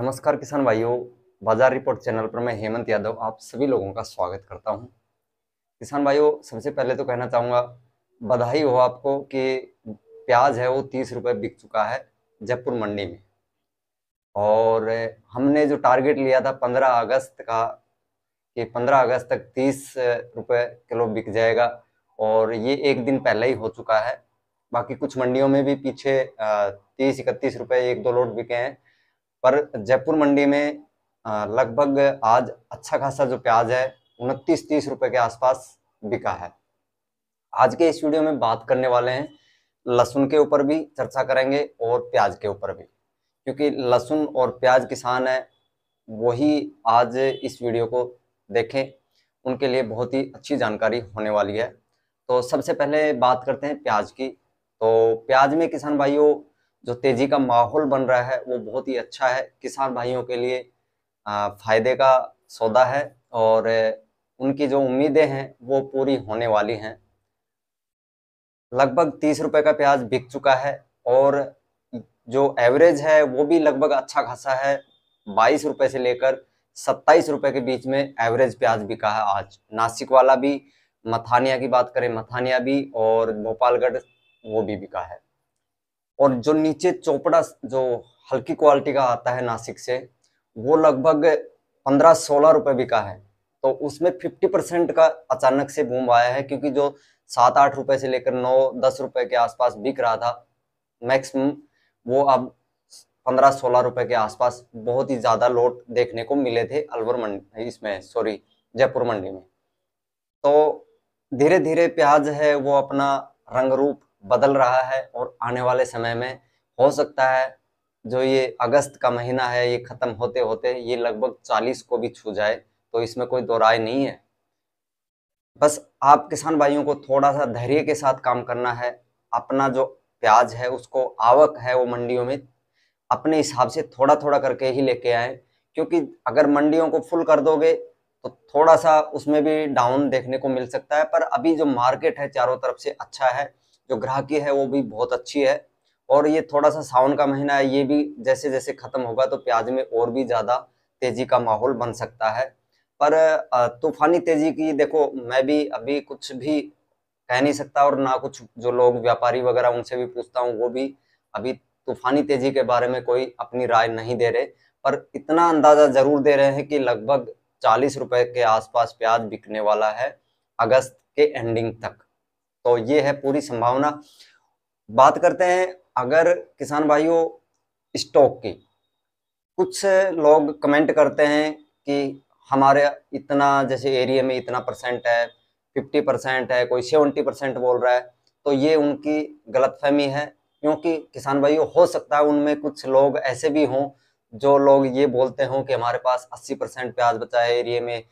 नमस्कार किसान भाइयों बाजार रिपोर्ट चैनल पर मैं हेमंत यादव आप सभी लोगों का स्वागत करता हूं किसान भाइयों सबसे पहले तो कहना चाहूँगा बधाई हो आपको कि प्याज है वो तीस रुपये बिक चुका है जयपुर मंडी में और हमने जो टारगेट लिया था पंद्रह अगस्त का कि पंद्रह अगस्त तक तीस रुपये किलो बिक जाएगा और ये एक दिन पहले ही हो चुका है बाकी कुछ मंडियों में भी पीछे तीस इकतीस रुपये एक दो लोट बिके हैं पर जयपुर मंडी में लगभग आज अच्छा खासा जो प्याज है उनतीस तीस रुपए के आसपास बिका है आज के इस वीडियो में बात करने वाले हैं लहसुन के ऊपर भी चर्चा करेंगे और प्याज के ऊपर भी क्योंकि लहसुन और प्याज किसान है वही आज इस वीडियो को देखें उनके लिए बहुत ही अच्छी जानकारी होने वाली है तो सबसे पहले बात करते हैं प्याज की तो प्याज में किसान भाइयों जो तेजी का माहौल बन रहा है वो बहुत ही अच्छा है किसान भाइयों के लिए फायदे का सौदा है और उनकी जो उम्मीदें हैं वो पूरी होने वाली हैं लगभग तीस रुपए का प्याज बिक चुका है और जो एवरेज है वो भी लगभग अच्छा खासा है बाईस रुपए से लेकर सत्ताईस रुपए के बीच में एवरेज प्याज बिका है आज नासिक वाला भी मथानिया की बात करें मथानिया भी और भोपालगढ़ वो भी बिका है और जो नीचे चोपड़ा जो हल्की क्वालिटी का आता है नासिक से वो लगभग पंद्रह सोलह रुपये बिका है तो उसमें फिफ्टी परसेंट का अचानक से बूम आया है क्योंकि जो सात आठ रुपए से लेकर नौ दस रुपए के आसपास बिक रहा था मैक्सिमम वो अब पंद्रह सोलह रुपए के आसपास बहुत ही ज़्यादा लोट देखने को मिले थे अलवर मंडी इसमें सॉरी जयपुर मंडी में तो धीरे धीरे प्याज है वो अपना रंग रूप बदल रहा है और आने वाले समय में हो सकता है जो ये अगस्त का महीना है ये ख़त्म होते होते ये लगभग चालीस को भी छू जाए तो इसमें कोई दो राय नहीं है बस आप किसान भाइयों को थोड़ा सा धैर्य के साथ काम करना है अपना जो प्याज है उसको आवक है वो मंडियों में अपने हिसाब से थोड़ा थोड़ा करके ही लेके आए क्योंकि अगर मंडियों को फुल कर दोगे तो थोड़ा सा उसमें भी डाउन देखने को मिल सकता है पर अभी जो मार्केट है चारों तरफ से अच्छा है जो ग्राहकी है वो भी बहुत अच्छी है और ये थोड़ा सा सावन का महीना है ये भी जैसे जैसे ख़त्म होगा तो प्याज में और भी ज़्यादा तेज़ी का माहौल बन सकता है पर तूफानी तेज़ी की देखो मैं भी अभी कुछ भी कह नहीं सकता और ना कुछ जो लोग व्यापारी वगैरह उनसे भी पूछता हूँ वो भी अभी तूफानी तेज़ी के बारे में कोई अपनी राय नहीं दे रहे पर इतना अंदाज़ा ज़रूर दे रहे हैं कि लगभग चालीस रुपए के आसपास प्याज बिकने वाला है अगस्त के एंडिंग तक तो ये है पूरी संभावना बात करते हैं अगर किसान भाइयों स्टॉक की कुछ लोग कमेंट करते हैं कि हमारे इतना जैसे एरिया में इतना परसेंट है फिफ्टी परसेंट है कोई सेवेंटी परसेंट बोल रहा है तो ये उनकी गलतफहमी है क्योंकि किसान भाइयों हो सकता है उनमें कुछ लोग ऐसे भी हों जो लोग ये बोलते हों कि हमारे पास अस्सी परसेंट प्याज बचा है एरिए में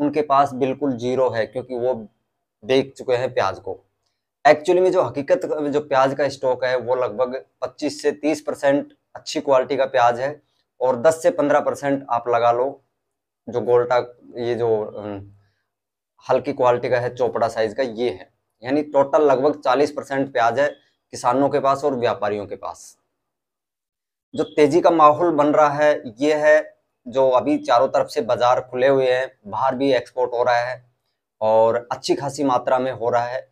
उनके पास बिल्कुल जीरो है क्योंकि वो देख चुके हैं प्याज को एक्चुअली में जो हकीकत जो प्याज का स्टॉक है वो लगभग 25 से 30 परसेंट अच्छी क्वालिटी का प्याज है और 10 से 15 परसेंट आप लगा लो जो गोल्टा ये जो हल्की क्वालिटी का है चौपड़ा साइज का ये है यानी टोटल लगभग 40 परसेंट प्याज है किसानों के पास और व्यापारियों के पास जो तेजी का माहौल बन रहा है ये है जो अभी चारों तरफ से बाजार खुले हुए हैं बाहर भी एक्सपोर्ट हो रहा है और अच्छी खासी मात्रा में हो रहा है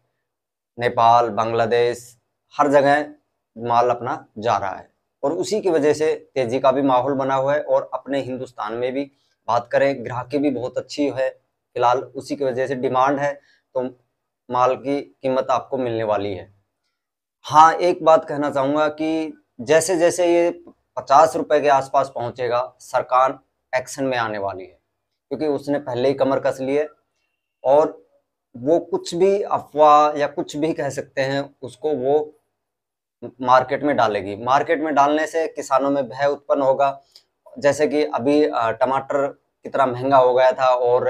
नेपाल बांग्लादेश हर जगह माल अपना जा रहा है और उसी की वजह से तेजी का भी माहौल बना हुआ है और अपने हिंदुस्तान में भी बात करें ग्राहकी भी बहुत अच्छी है फिलहाल उसी की वजह से डिमांड है तो माल की कीमत आपको मिलने वाली है हाँ एक बात कहना चाहूँगा कि जैसे जैसे ये पचास रुपये के आसपास पहुँचेगा सरकार एक्शन में आने वाली है क्योंकि उसने पहले ही कमर कस ली है और वो कुछ भी अफवाह या कुछ भी कह सकते हैं उसको वो मार्केट में डालेगी मार्केट में डालने से किसानों में भय उत्पन्न होगा जैसे कि अभी टमाटर कितना महंगा हो गया था और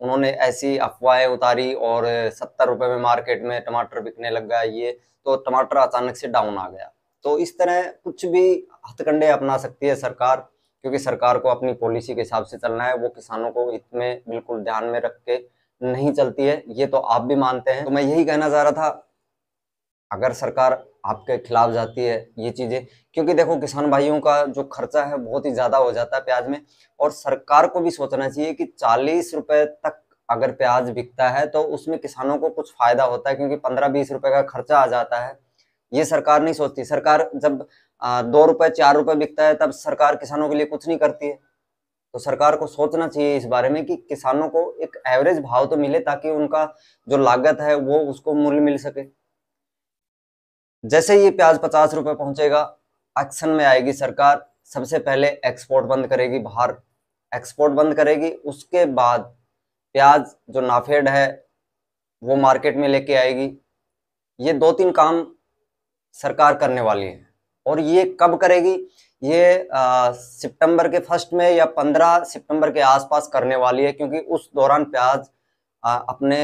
उन्होंने ऐसी अफवाहें उतारी और सत्तर रुपये में मार्केट में टमाटर बिकने लग गया ये तो टमाटर अचानक से डाउन आ गया तो इस तरह कुछ भी हथकंडे अपना सकती है सरकार क्योंकि सरकार को अपनी पॉलिसी के हिसाब से चलना है वो किसानों को हित में बिल्कुल ध्यान में रख के नहीं चलती है ये तो आप भी मानते हैं तो मैं यही कहना चाह रहा था अगर सरकार आपके खिलाफ जाती है ये चीज़ें क्योंकि देखो किसान भाइयों का जो खर्चा है बहुत ही ज़्यादा हो जाता है प्याज में और सरकार को भी सोचना चाहिए कि चालीस रुपए तक अगर प्याज बिकता है तो उसमें किसानों को कुछ फ़ायदा होता है क्योंकि पंद्रह बीस रुपए का खर्चा आ जाता है ये सरकार नहीं सोचती सरकार जब दो रुपए चार रुपए बिकता है तब सरकार किसानों के लिए कुछ नहीं करती है तो सरकार को सोचना चाहिए इस बारे में कि किसानों को एक एवरेज भाव तो मिले ताकि उनका जो लागत है वो उसको मूल्य मिल सके जैसे ये प्याज पचास रुपए पहुंचेगा एक्शन में आएगी सरकार सबसे पहले एक्सपोर्ट बंद करेगी बाहर एक्सपोर्ट बंद करेगी उसके बाद प्याज जो नाफेड है वो मार्केट में लेके आएगी ये दो तीन काम सरकार करने वाली है और ये कब करेगी ये सितंबर के फर्स्ट में या 15 सितंबर के आसपास करने वाली है क्योंकि उस दौरान प्याज आ, अपने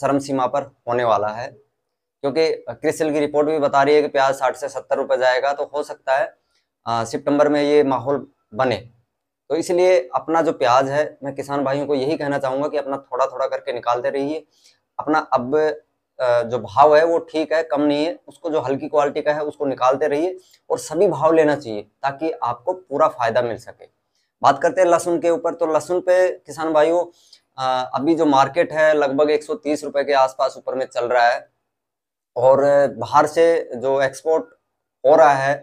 चरम सीमा पर होने वाला है क्योंकि क्रिसल की रिपोर्ट भी बता रही है कि प्याज साठ से सत्तर रुपये जाएगा तो हो सकता है सितंबर में ये माहौल बने तो इसलिए अपना जो प्याज है मैं किसान भाइयों को यही कहना चाहूँगा कि अपना थोड़ा थोड़ा करके निकालते रहिए अपना अब जो भाव है वो ठीक है कम नहीं है उसको जो हल्की क्वालिटी का है उसको निकालते रहिए और सभी भाव लेना चाहिए ताकि आपको पूरा फायदा मिल सके बात करते हैं लहसुन के ऊपर तो लहसुन पे किसान भाइयों अभी जो मार्केट है लगभग एक रुपए के आसपास ऊपर में चल रहा है और बाहर से जो एक्सपोर्ट हो रहा है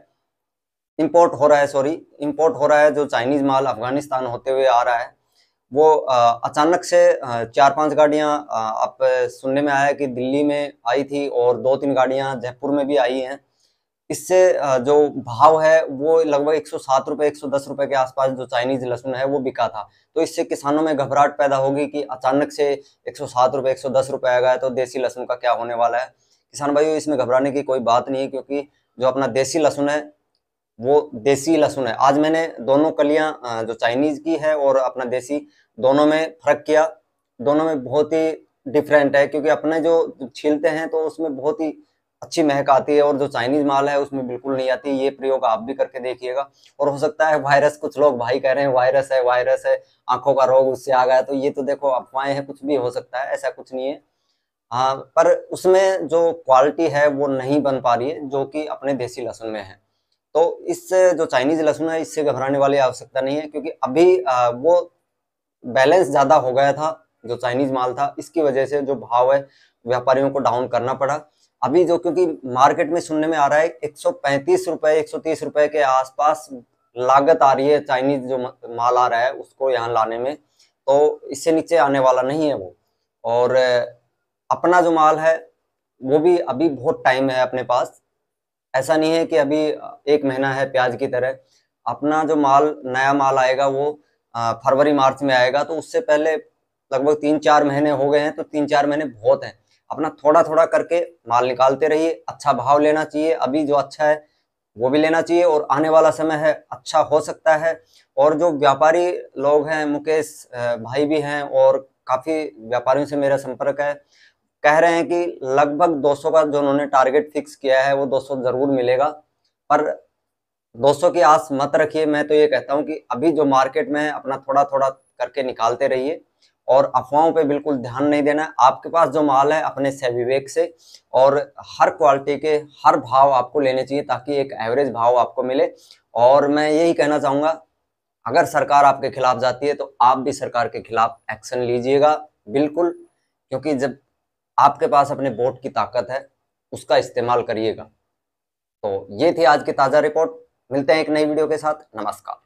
इम्पोर्ट हो रहा है सॉरी इम्पोर्ट हो रहा है जो चाइनीज माल अफगानिस्तान होते हुए आ रहा है वो अचानक से चार पांच गाड़ियां आप सुनने में आया कि दिल्ली में आई थी और दो तीन गाड़ियां जयपुर में भी आई हैं इससे जो भाव है वो लगभग एक सौ सात एक दस के आसपास जो चाइनीज लहसुन है वो बिका था तो इससे किसानों में घबराहट पैदा होगी कि अचानक से एक सौ सात एक सौ दस रुपये आ गया तो देसी लहसुन का क्या होने वाला है किसान भाइयों इसमें घबराने की कोई बात नहीं है क्योंकि जो अपना देसी लहसुन है वो देसी लहसुन है आज मैंने दोनों कलियाँ जो चाइनीज़ की है और अपना देसी दोनों में फ़र्क किया दोनों में बहुत ही डिफरेंट है क्योंकि अपने जो छीलते हैं तो उसमें बहुत ही अच्छी महक आती है और जो चाइनीज माल है उसमें बिल्कुल नहीं आती ये प्रयोग आप भी करके देखिएगा और हो सकता है वायरस कुछ लोग भाई कह रहे हैं वायरस है वायरस है आंखों का रोग उससे आ गया तो ये तो देखो अफवाहें हैं कुछ भी हो सकता है ऐसा कुछ नहीं है हाँ पर उसमें जो क्वालिटी है वो नहीं बन पा रही है जो कि अपने देसी लहसुन में है तो इससे जो चाइनीज लहसुन है इससे घबराने वाली आवश्यकता नहीं है क्योंकि अभी वो बैलेंस ज़्यादा हो गया था जो चाइनीज माल था इसकी वजह से जो भाव है व्यापारियों को डाउन करना पड़ा अभी जो क्योंकि मार्केट में सुनने में आ रहा है एक सौ पैंतीस रुपए एक सौ तीस रुपए के आसपास लागत आ रही है चाइनीज जो माल आ रहा है उसको यहाँ लाने में तो इससे नीचे आने वाला नहीं है वो और अपना जो माल है वो भी अभी बहुत टाइम है अपने पास ऐसा नहीं है कि अभी एक महीना है प्याज की तरह अपना जो माल नया माल आएगा वो फरवरी मार्च में आएगा तो उससे पहले लगभग तीन चार महीने हो गए हैं तो तीन चार महीने बहुत हैं अपना थोड़ा थोड़ा करके माल निकालते रहिए अच्छा भाव लेना चाहिए अभी जो अच्छा है वो भी लेना चाहिए और आने वाला समय है अच्छा हो सकता है और जो व्यापारी लोग हैं मुकेश भाई भी हैं और काफ़ी व्यापारियों से मेरा संपर्क है कह रहे हैं कि लगभग 200 का जो उन्होंने टारगेट फिक्स किया है वो 200 जरूर मिलेगा पर 200 की आस मत रखिए मैं तो ये कहता हूँ कि अभी जो मार्केट में है अपना थोड़ा थोड़ा करके निकालते रहिए और अफवाहों पे बिल्कुल ध्यान नहीं देना आपके पास जो माल है अपने से विवेक से और हर क्वालिटी के हर भाव आपको लेने चाहिए ताकि एक एवरेज भाव आपको मिले और मैं यही कहना चाहूँगा अगर सरकार आपके खिलाफ जाती है तो आप भी सरकार के खिलाफ एक्शन लीजिएगा बिल्कुल क्योंकि जब आपके पास अपने बोट की ताकत है उसका इस्तेमाल करिएगा तो ये थी आज की ताज़ा रिपोर्ट मिलते हैं एक नई वीडियो के साथ नमस्कार